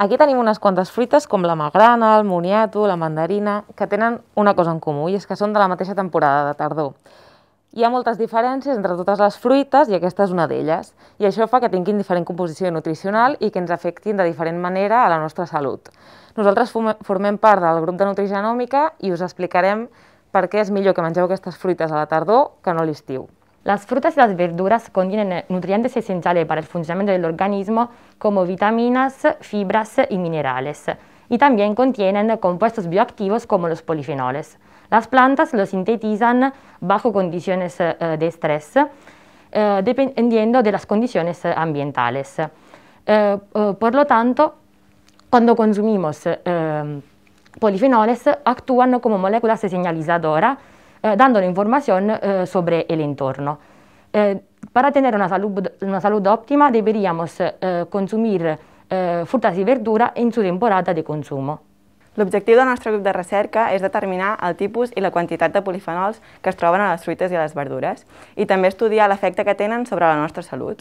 Aquí tenim unes quantes fruites com la magrana, el moniato, la mandarina, que tenen una cosa en comú i és que són de la mateixa temporada de tardor. Hi ha moltes diferències entre totes les fruites i aquesta és una d'elles, i això fa que tinguin diferent composició nutricional i que ens afectin de diferent manera a la nostra salut. Nosaltres formem part del grup de nutrigenòmica i us explicarem per què és millor que mengeu aquestes fruites a la tardor que no a l'estiu. Las frutas y las verduras contienen eh, nutrientes esenciales para el funcionamiento del organismo como vitaminas, fibras y minerales, y también contienen compuestos bioactivos como los polifenoles. Las plantas los sintetizan bajo condiciones eh, eh, de estrés, dependiendo de las condiciones ambientales. Por lo tanto, cuando consumimos polifenoles, actúan como moléculas señalizadoras eh, dándole información eh, sobre el entorno. Eh, para tener una salud, una salud óptima deberíamos eh, consumir eh, frutas y verdura en su temporada de consumo. L'objectiu del nostre grup de recerca és determinar el tipus i la quantitat de polifenols que es troben a les fruites i a les verdures i també estudiar l'efecte que tenen sobre la nostra salut.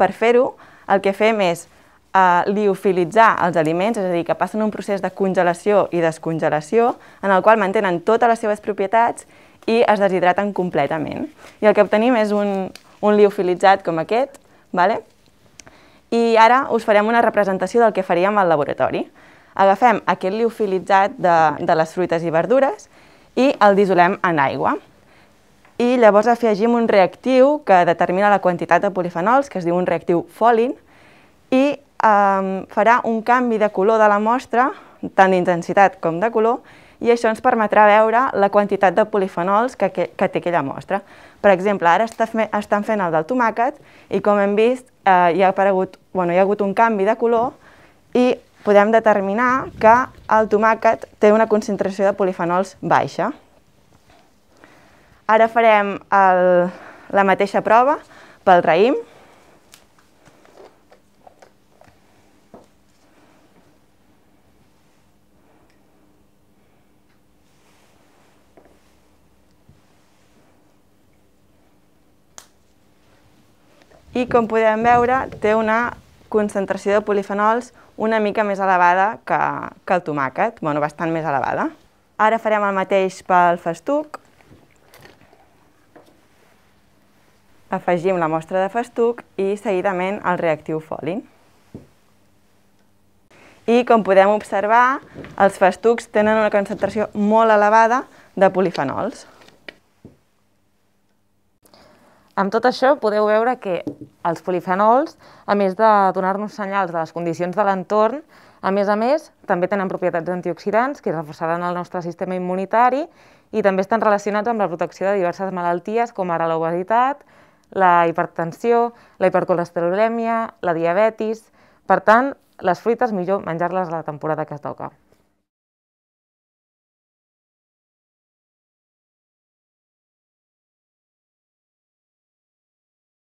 Per fer-ho, el que fem és eh, liofilitzar els aliments, és a dir, que passen un procés de congelació i descongelació en el qual mantenen totes les seves propietats i es deshidraten completament. I el que obtenim és un, un liofilitzat com aquest, vale? i ara us farem una representació del que faríem al laboratori. Agafem aquest liofilitzat de, de les fruites i verdures i el dissolem en aigua. I llavors afegim un reactiu que determina la quantitat de polifenols, que es diu un reactiu folin, i eh, farà un canvi de color de la mostra, tant d'intensitat com de color, i això ens permetrà veure la quantitat de polifenols que, que, que té aquella mostra. Per exemple, ara està fe, estan fent el del tomàquet i com hem vist eh, hi, ha aparegut, bueno, hi ha hagut un canvi de color i podem determinar que el tomàquet té una concentració de polifenols baixa. Ara farem el, la mateixa prova pel raïm, i com podem veure té una concentració de polifenols una mica més elevada que, que el tomàquet, bueno, bastant més elevada. Ara farem el mateix pel festuc. Afegim la mostra de festuc i seguidament el reactiu folin. I com podem observar, els festucs tenen una concentració molt elevada de polifenols. Amb tot això podeu veure que els polifenols, a més de donar-nos senyals de les condicions de l'entorn, a més a més, també tenen propietats antioxidants que reforçaran el nostre sistema immunitari i també estan relacionats amb la protecció de diverses malalties com ara l'obesitat, la hipertensió, la hipercolesterolèmia, la diabetis... Per tant, les fruites millor menjar-les a la temporada que es toca.